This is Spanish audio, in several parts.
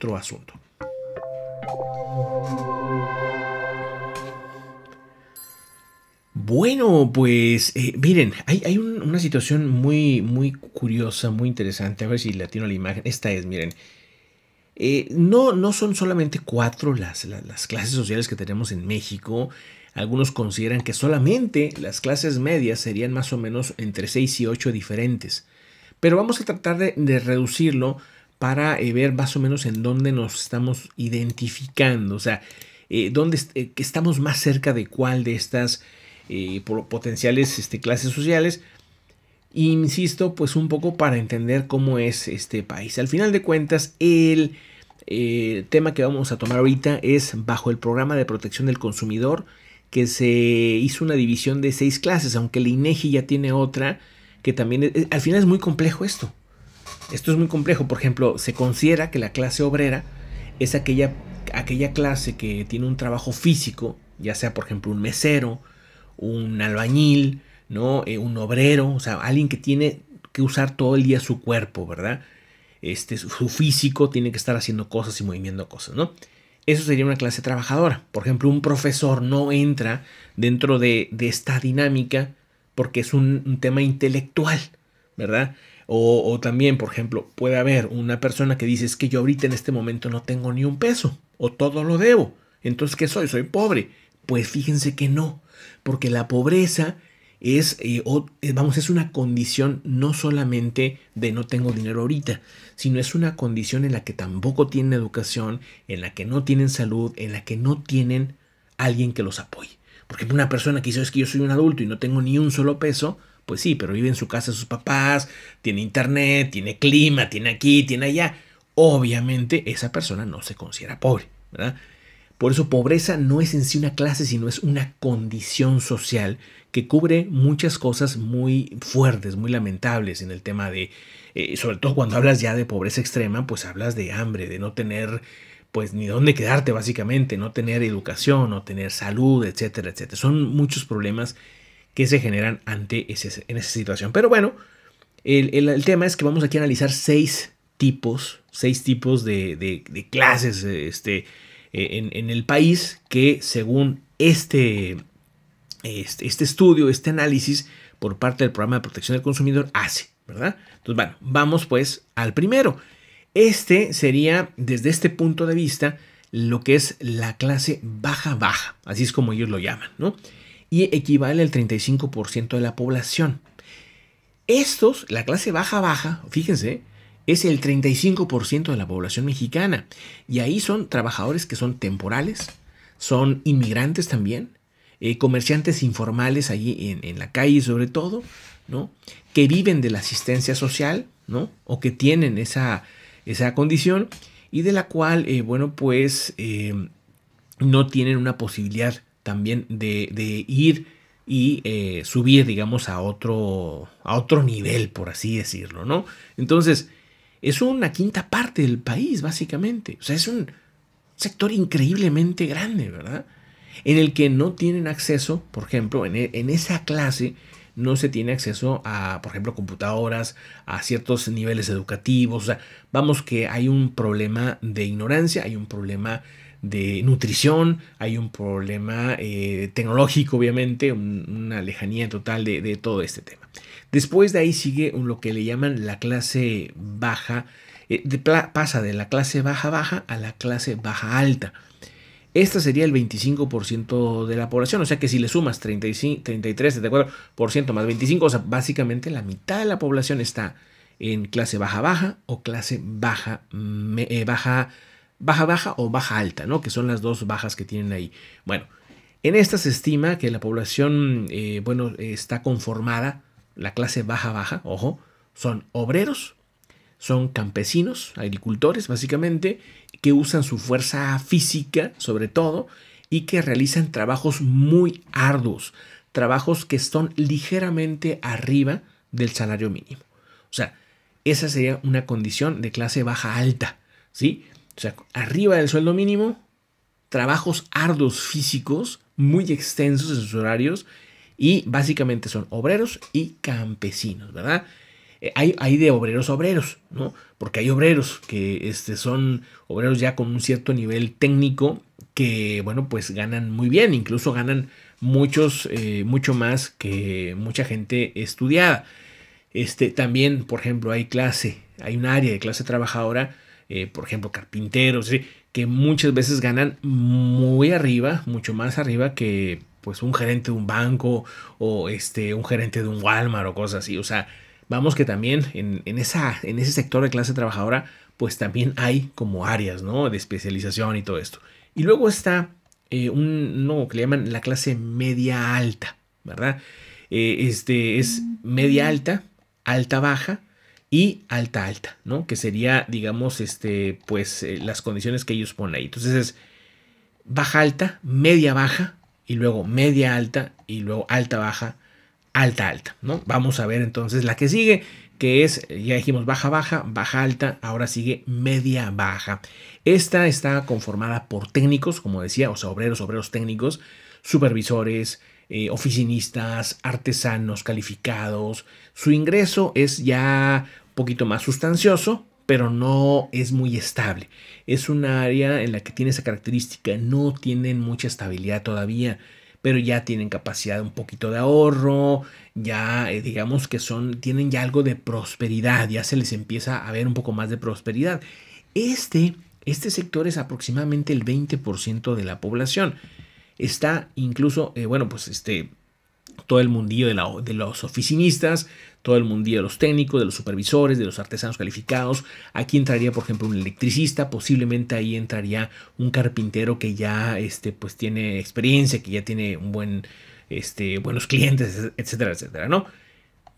otro asunto. Bueno, pues eh, miren, hay, una situación muy, muy curiosa, muy interesante. A ver si latino la imagen. Esta es, miren. Eh, no, no son solamente cuatro las, las, clases sociales que tenemos en México. Algunos consideran que solamente las clases medias serían más o menos entre 6 y 8 diferentes. Pero vamos a tratar de reducirlo para eh, ver más o menos en dónde nos estamos identificando, o sea, eh, dónde eh, estamos más cerca de cuál de estas potenciales este, clases sociales. Insisto, pues un poco para entender cómo es este país. Al final de cuentas, el tema que vamos a tomar ahorita es bajo el programa de protección del consumidor, que se hizo una división de seis clases, aunque el INEGI ya tiene otra, que también, al final es muy complejo esto. Esto es muy complejo. Por ejemplo, se considera que la clase obrera es aquella, aquella clase que tiene un trabajo físico, ya sea por ejemplo un mesero, un albañil, ¿no? Eh, un obrero, o sea, alguien que tiene que usar todo el día su cuerpo, ¿verdad? Este, su físico tiene que estar haciendo cosas y moviendo cosas, ¿no? Eso sería una clase trabajadora. Por ejemplo, un profesor no entra dentro de, esta dinámica porque es un tema intelectual, ¿verdad? O, también, por ejemplo, puede haber una persona que dice, es que yo ahorita en este momento no tengo ni un peso, o todo lo debo. Entonces, ¿qué soy? Soy pobre. Pues fíjense que no, porque la pobreza es, eh, eh, vamos, es una condición no solamente de no tengo dinero ahorita, sino es una condición en la que tampoco tienen educación, en la que no tienen salud, en la que no tienen alguien que los apoye. Porque una persona que dice es que yo soy un adulto y no tengo ni un solo peso, pues sí, pero vive en su casa sus papás, tiene internet, tiene clima, tiene aquí, tiene allá. Obviamente esa persona no se considera pobre, ¿verdad? Por eso pobreza no es en sí una clase, sino es una condición social que cubre muchas cosas muy fuertes, muy lamentables en el tema de, eh, sobre todo cuando hablas ya de pobreza extrema, pues hablas de hambre, de no tener pues ni dónde quedarte básicamente, no tener educación, no tener salud, etcétera, etcétera. Son muchos problemas que se generan ante en esa situación. Pero bueno, el, tema es que vamos aquí a analizar seis tipos, seis tipos de, clases este, eh, en, el país que según este, este, este, estudio, este análisis por parte del programa de protección del consumidor hace, ¿verdad? Entonces, bueno, vamos pues al primero. Este sería, desde este punto de vista, lo que es la clase baja-baja, así es como ellos lo llaman, ¿no? y equivale al 35% de la población. Estos, la clase baja baja, fíjense, es el 35% de la población mexicana. Y ahí son trabajadores que son temporales, son inmigrantes también, eh, comerciantes informales ahí en, la calle sobre todo, ¿no? Que viven de la asistencia social, ¿no? O que tienen esa, esa condición y de la cual, eh, bueno, pues eh, no tienen una posibilidad también de, ir y eh, subir, digamos, a otro, a otro nivel, por así decirlo, ¿no? Entonces, es una quinta parte del país, básicamente. O sea, es un sector increíblemente grande, ¿verdad? En el que no tienen acceso, por ejemplo, en, e, en esa clase no se tiene acceso a, por ejemplo, computadoras, a ciertos niveles educativos. O sea, vamos que hay un problema de ignorancia, hay un problema de nutrición, hay un problema eh, tecnológico, obviamente, una lejanía total de, todo este tema. Después de ahí sigue lo que le llaman la clase baja, eh, pasa de la clase baja-baja a la clase baja-alta. Esta sería el 25% de la población, o sea que si le sumas 35, 33, 34% más 25, o sea, básicamente la mitad de la población está en clase baja-baja o clase baja, eh, baja baja baja o baja alta, ¿no? Que son las dos bajas que tienen ahí. Bueno, en esta se estima que la población, eh, bueno, está conformada, la clase baja baja, ojo, son obreros, son campesinos, agricultores básicamente, que usan su fuerza física sobre todo y que realizan trabajos muy arduos, trabajos que están ligeramente arriba del salario mínimo. O sea, esa sería una condición de clase baja alta, ¿sí? O sea, arriba del sueldo mínimo, trabajos arduos físicos, muy extensos en sus horarios, y básicamente son obreros y campesinos, ¿verdad? Eh, hay, de obreros a obreros, ¿no? Porque hay obreros que este, son obreros ya con un cierto nivel técnico que, bueno, pues ganan muy bien, incluso ganan muchos, eh, mucho más que mucha gente estudiada. Este, también, por ejemplo, hay clase, hay un área de clase trabajadora eh, por ejemplo, carpinteros, que muchas veces ganan muy arriba, mucho más arriba que pues un gerente de un banco o este, un gerente de un Walmart o cosas así. O sea, vamos que también en, esa, en ese sector de clase trabajadora, pues también hay como áreas, ¿no? De especialización y todo esto. Y luego está eh, un, no, que le llaman la clase media alta, ¿verdad? Eh, este es mm, media alta, alta baja y alta alta, ¿no? Que sería, digamos, este, pues eh, las condiciones que ellos ponen ahí. Entonces es baja alta, media baja y luego media alta y luego alta baja, alta alta, ¿no? Vamos a ver entonces la que sigue, que es, ya dijimos, baja baja, baja alta, ahora sigue media baja. Esta está conformada por técnicos, como decía, o sea, obreros, obreros técnicos, supervisores, eh, oficinistas, artesanos calificados. Su ingreso es ya un poquito más sustancioso, pero no es muy estable. Es un área en la que tiene esa característica, no tienen mucha estabilidad todavía, pero ya tienen capacidad de un poquito de ahorro, ya eh, digamos que son tienen ya algo de prosperidad, ya se les empieza a ver un poco más de prosperidad. Este este sector es aproximadamente el 20% de la población está incluso, eh, bueno, pues este, todo el mundillo de, los oficinistas, todo el mundillo de los técnicos, de los supervisores, de los artesanos calificados. Aquí entraría, por ejemplo, un electricista, posiblemente ahí entraría un carpintero que ya este, pues, tiene experiencia, que ya tiene un buen, este, buenos clientes, etcétera, etcétera, ¿no?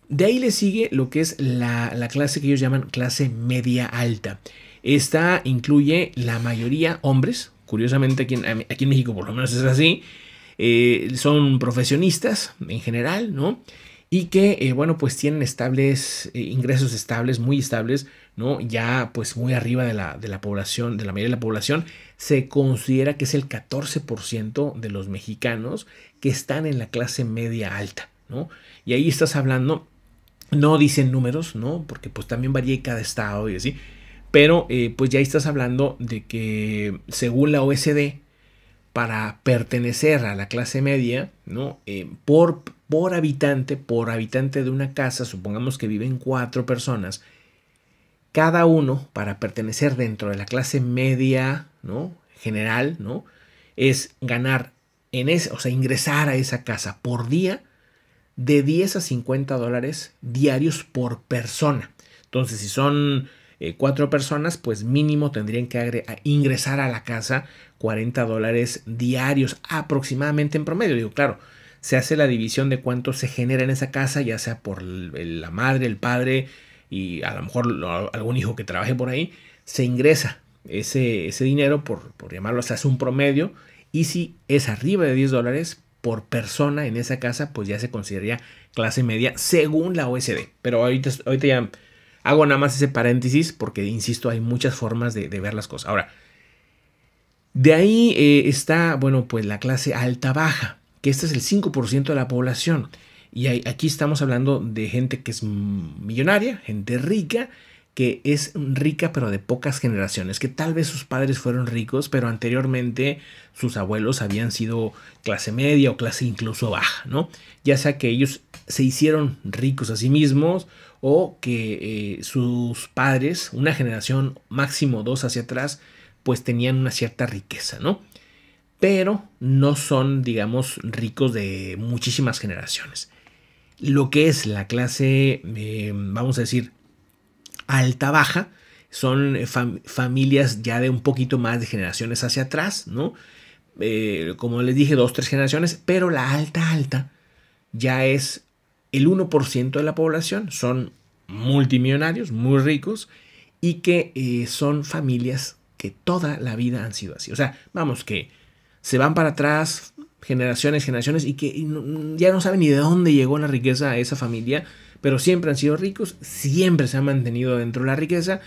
De ahí le sigue lo que es la, la clase que ellos llaman clase media alta. Esta incluye la mayoría hombres, Curiosamente, aquí en, México por lo menos es así. Eh, son profesionistas en general, ¿no? Y que, eh, bueno, pues tienen estables, eh, ingresos estables, muy estables, ¿no? Ya pues muy arriba de la, de la población, de la mayoría de la población, se considera que es el 14% de los mexicanos que están en la clase media alta, ¿no? Y ahí estás hablando, no dicen números, ¿no? Porque pues también varía cada estado y así, pero eh, pues ya estás hablando de que según la OSD, para pertenecer a la clase media, ¿no? Eh, por, por habitante, por habitante de una casa, supongamos que viven cuatro personas, cada uno para pertenecer dentro de la clase media, ¿no? General, ¿no? Es ganar en ese, o sea, ingresar a esa casa por día de 10 a 50 dólares diarios por persona. Entonces, si son eh, cuatro personas, pues mínimo tendrían que ingresar a la casa 40 dólares diarios aproximadamente en promedio. Digo, claro, se hace la división de cuánto se genera en esa casa, ya sea por la madre, el padre y a lo mejor algún hijo que trabaje por ahí, se ingresa ese, ese dinero, por, por llamarlo, se hace un promedio, y si es arriba de 10 dólares por persona en esa casa, pues ya se consideraría clase media según la OSD. Pero ahorita, ahorita ya Hago nada más ese paréntesis porque, insisto, hay muchas formas de, ver las cosas. Ahora, de ahí eh, está, bueno, pues la clase alta-baja, que este es el 5% de la población. Y aquí estamos hablando de gente que es millonaria, gente rica, que es rica pero de pocas generaciones, que tal vez sus padres fueron ricos, pero anteriormente sus abuelos habían sido clase media o clase incluso baja, ¿no? Ya sea que ellos se hicieron ricos a sí mismos o que eh, sus padres, una generación máximo dos hacia atrás, pues tenían una cierta riqueza, ¿no? Pero no son, digamos, ricos de muchísimas generaciones. Lo que es la clase, eh, vamos a decir, alta-baja, son eh, familias ya de un poquito más de generaciones hacia atrás, ¿no? Eh, como les dije, dos, tres generaciones, pero la alta-alta ya es el 1% de la población, son multimillonarios, muy ricos, y que eh, son familias que toda la vida han sido así. O sea, vamos, que se van para atrás generaciones, generaciones, y que ya no saben ni de dónde llegó la riqueza a esa familia, pero siempre han sido ricos, siempre se han mantenido dentro de la riqueza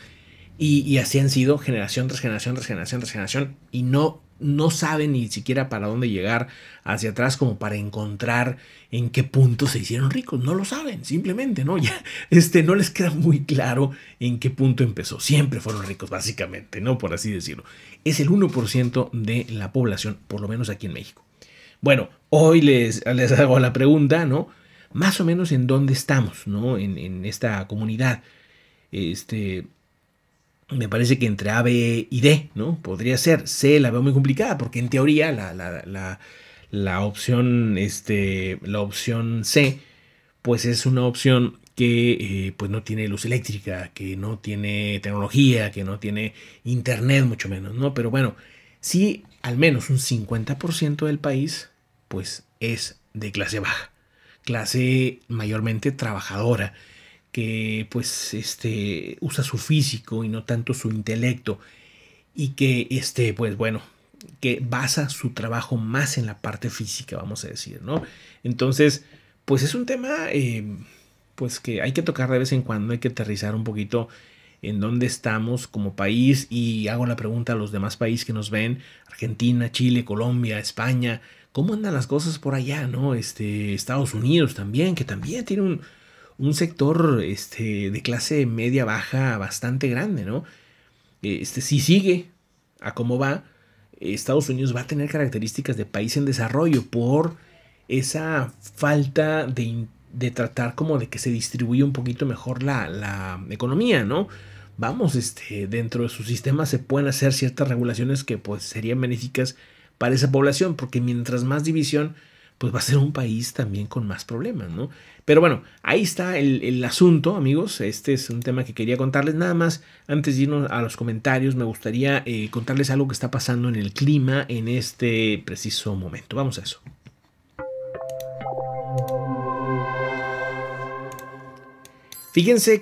y, así han sido generación tras generación tras generación tras generación y no, no saben ni siquiera para dónde llegar hacia atrás como para encontrar en qué punto se hicieron ricos, no lo saben, simplemente, ¿no? Ya, este, no les queda muy claro en qué punto empezó, siempre fueron ricos básicamente, ¿no? Por así decirlo. Es el 1% de la población, por lo menos aquí en México. Bueno, hoy les, les hago la pregunta, ¿no? más o menos en dónde estamos, ¿no? En, esta comunidad. Este, me parece que entre A, B y D, ¿no? Podría ser. C la veo muy complicada porque en teoría la, opción, este, la opción C, pues es una opción que eh, pues no tiene luz eléctrica, que no tiene tecnología, que no tiene internet, mucho menos, ¿no? Pero bueno, sí, al menos un 50% del país, pues es de clase baja clase mayormente trabajadora, que pues este, usa su físico y no tanto su intelecto, y que, este, pues bueno, que basa su trabajo más en la parte física, vamos a decir, ¿no? Entonces, pues es un tema, em, pues que hay que tocar de vez en cuando, hay que aterrizar un poquito en dónde estamos como país y hago la pregunta a los demás países que nos ven, Argentina, Chile, Colombia, España, cómo andan las cosas por allá, ¿no? Este, Estados Unidos también, que también tiene un, sector este, de clase media baja bastante grande, ¿no? Este, si sigue a cómo va, Estados Unidos va a tener características de país en desarrollo por esa falta de, tratar como de que se distribuya un poquito mejor la, la, economía, ¿no? Vamos, este, dentro de su sistema se pueden hacer ciertas regulaciones que pues serían benéficas para esa población, porque mientras más división, pues va a ser un país también con más problemas, ¿no? Pero bueno, ahí está el, asunto, amigos. Este es un tema que quería contarles. Nada más, antes de irnos a los comentarios, me gustaría eh, contarles algo que está pasando en el clima en este preciso momento. Vamos a eso. Fíjense que...